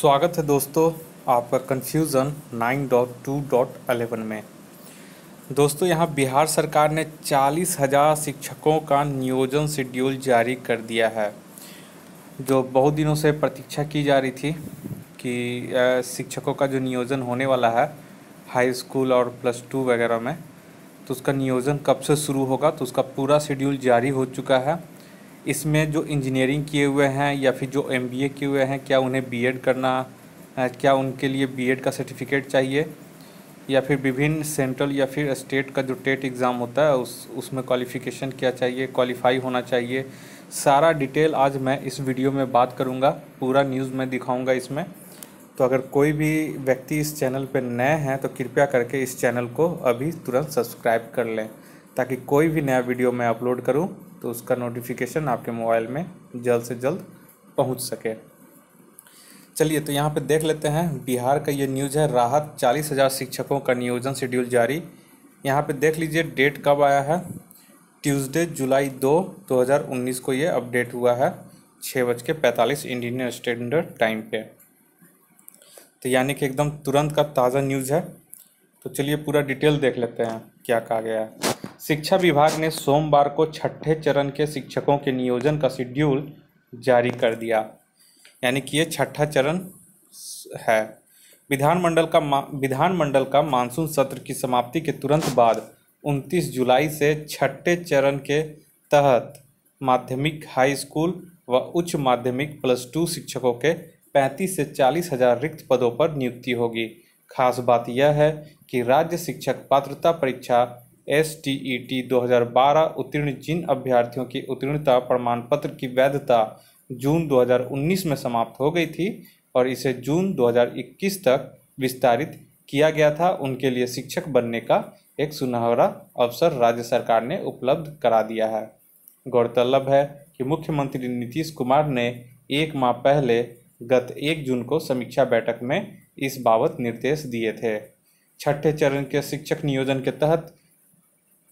स्वागत है दोस्तों आपका कन्फ्यूज़न 9.2.11 में दोस्तों यहाँ बिहार सरकार ने चालीस हज़ार शिक्षकों का नियोजन शेड्यूल जारी कर दिया है जो बहुत दिनों से प्रतीक्षा की जा रही थी कि शिक्षकों का जो नियोजन होने वाला है हाई स्कूल और प्लस टू वगैरह में तो उसका नियोजन कब से शुरू होगा तो उसका पूरा शेड्यूल जारी हो चुका है इसमें जो इंजीनियरिंग किए हुए हैं या फिर जो एम किए हुए हैं क्या उन्हें बी करना क्या उनके लिए बी का सर्टिफिकेट चाहिए या फिर विभिन्न सेंट्रल या फिर स्टेट का जो टेट एग्ज़ाम होता है उस उसमें क्वालिफ़िकेशन क्या चाहिए क्वालिफाई होना चाहिए सारा डिटेल आज मैं इस वीडियो में बात करूंगा पूरा न्यूज़ मैं दिखाऊंगा इसमें तो अगर कोई भी व्यक्ति इस चैनल पर नए हैं तो कृपया करके इस चैनल को अभी तुरंत सब्सक्राइब कर लें ताकि कोई भी नया वीडियो मैं अपलोड करूँ तो उसका नोटिफिकेशन आपके मोबाइल में जल्द से जल्द पहुंच सके चलिए तो यहाँ पे देख लेते हैं बिहार का ये न्यूज़ है राहत चालीस हज़ार शिक्षकों का नियोजन शेड्यूल जारी यहाँ पे देख लीजिए डेट कब आया है ट्यूसडे जुलाई दो उन्नीस को ये अपडेट हुआ है छः बज के पैंतालीस इंडियन स्टैंडर्ड टाइम पे तो यानी कि एकदम तुरंत का ताज़ा न्यूज़ है तो चलिए पूरा डिटेल देख लेते हैं क्या कहा गया है शिक्षा विभाग ने सोमवार को छठे चरण के शिक्षकों के नियोजन का शेड्यूल जारी कर दिया यानी कि ये छठा चरण है विधानमंडल का विधानमंडल का मानसून सत्र की समाप्ति के तुरंत बाद 29 जुलाई से छठे चरण के तहत माध्यमिक हाई स्कूल व उच्च माध्यमिक प्लस टू शिक्षकों के पैंतीस से चालीस हजार रिक्त पदों पर नियुक्ति होगी खास बात यह है कि राज्य शिक्षक पात्रता परीक्षा एस टी ई टी दो हज़ार बारह उत्तीर्ण जिन अभ्यर्थियों की उत्तीर्णता प्रमाण पत्र की वैधता जून 2019 में समाप्त हो गई थी और इसे जून 2021 तक विस्तारित किया गया था उनके लिए शिक्षक बनने का एक सुनहरा अवसर राज्य सरकार ने उपलब्ध करा दिया है गौरतलब है कि मुख्यमंत्री नीतीश कुमार ने एक माह पहले गत एक जून को समीक्षा बैठक में इस बाबत निर्देश दिए थे छठे चरण के शिक्षक नियोजन के तहत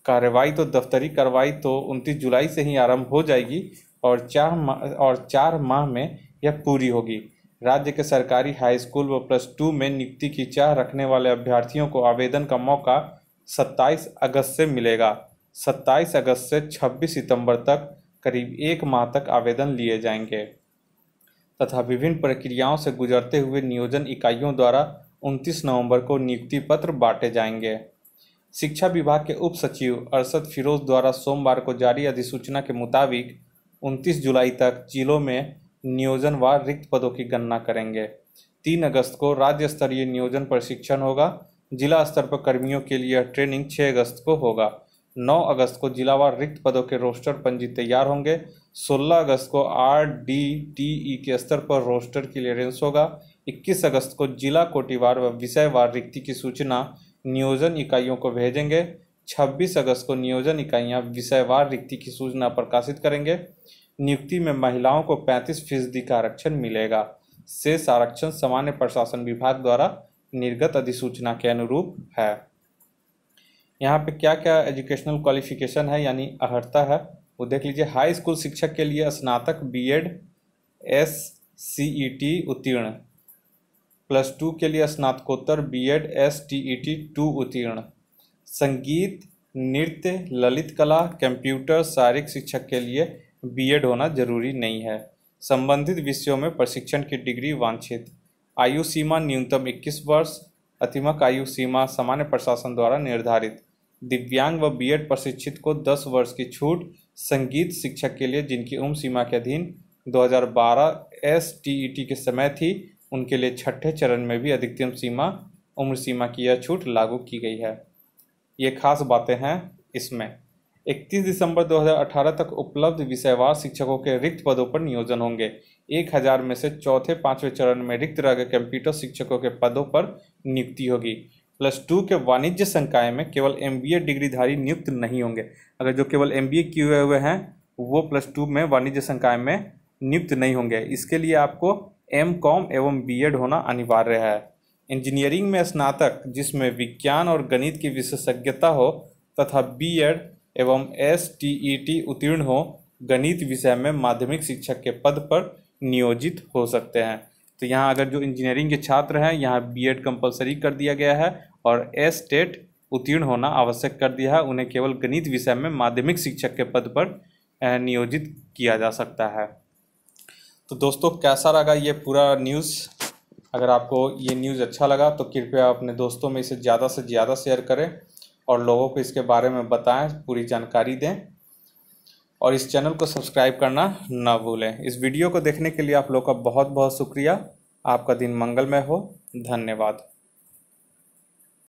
कार्रवाई तो दफ्तरी कार्रवाई तो 29 जुलाई से ही आरंभ हो जाएगी और चार माह और चार माह में यह पूरी होगी राज्य के सरकारी हाई स्कूल व प्लस टू में नियुक्ति की चाह रखने वाले अभ्यर्थियों को आवेदन का मौका 27 अगस्त से मिलेगा 27 अगस्त से 26 सितंबर तक करीब एक माह तक आवेदन लिए जाएंगे तथा विभिन्न प्रक्रियाओं से गुजरते हुए नियोजन इकाइयों द्वारा 29 नवंबर को नियुक्ति पत्र बांटे जाएंगे शिक्षा विभाग के उप सचिव अरसद फिरोज द्वारा सोमवार को जारी अधिसूचना के मुताबिक 29 जुलाई तक जिलों में नियोजन व रिक्त पदों की गणना करेंगे तीन अगस्त को राज्य स्तरीय नियोजन प्रशिक्षण होगा जिला स्तर पर कर्मियों के लिए ट्रेनिंग छः अगस्त को होगा 9 अगस्त को जिलावार रिक्त पदों के रोस्टर पंजी तैयार होंगे 16 अगस्त को आर डी टी ई के स्तर पर रोस्टर क्लियरेंस होगा 21 अगस्त को जिला कोटिवार व विषयवार रिक्ति की सूचना नियोजन इकाइयों को भेजेंगे 26 अगस्त को नियोजन इकाइयां विषयवार रिक्ति की सूचना प्रकाशित करेंगे नियुक्ति में महिलाओं को पैंतीस फीसदी का आरक्षण मिलेगा शेष आरक्षण सामान्य प्रशासन विभाग द्वारा निर्गत अधिसूचना के अनुरूप है यहाँ पे क्या क्या एजुकेशनल क्वालिफिकेशन है यानी अर्हता है वो देख लीजिए हाई स्कूल शिक्षक के लिए स्नातक BEd S C E T उत्तीर्ण प्लस टू के लिए स्नातकोत्तर BEd S T E T two उत्तीर्ण संगीत नृत्य ललित कला कंप्यूटर शारीरिक शिक्षक के लिए बीएड होना जरूरी नहीं है संबंधित विषयों में प्रशिक्षण की डिग्री वांछित आयु सीमा न्यूनतम 21 वर्ष अतिमक आयु सीमा सामान्य प्रशासन द्वारा निर्धारित दिव्यांग व बीएड प्रशिक्षित को 10 वर्ष की छूट संगीत शिक्षक के लिए जिनकी उम्र सीमा के अधीन 2012 एसटीईटी e के समय थी उनके लिए छठे चरण में भी अधिकतम सीमा उम्र सीमा की यह छूट लागू की गई है ये खास बातें हैं इसमें 31 दिसंबर 2018 तक उपलब्ध विषयवार शिक्षकों के रिक्त पदों पर नियोजन होंगे एक हजार में से चौथे पांचवें चरण में रिक्त रह गए कंप्यूटर शिक्षकों के पदों पर नियुक्ति होगी प्लस टू के वाणिज्य संकाय में केवल एम डिग्रीधारी नियुक्त नहीं होंगे अगर जो केवल एम किए हुए हैं वो प्लस टू में वाणिज्य संकाय में नियुक्त नहीं होंगे इसके लिए आपको एम कॉम एवं बी एड होना अनिवार्य है इंजीनियरिंग में स्नातक जिसमें विज्ञान और गणित की विशेषज्ञता हो तथा बी एड एवं एस टी ई टी उत्तीर्ण हो गणित विषय में माध्यमिक शिक्षक के पद पर नियोजित हो सकते हैं तो यहाँ अगर जो इंजीनियरिंग के छात्र हैं यहाँ बीएड कंपलसरी कर दिया गया है और एस टेट उत्तीर्ण होना आवश्यक कर दिया है उन्हें केवल गणित विषय में माध्यमिक शिक्षक के पद पर नियोजित किया जा सकता है तो दोस्तों कैसा लगा ये पूरा न्यूज़ अगर आपको ये न्यूज़ अच्छा लगा तो कृपया अपने दोस्तों में इसे ज़्यादा से ज़्यादा शेयर करें और लोगों को इसके बारे में बताएं पूरी जानकारी दें और इस चैनल को सब्सक्राइब करना ना भूलें इस वीडियो को देखने के लिए आप लोग का बहुत बहुत शुक्रिया आपका दिन मंगलमय हो धन्यवाद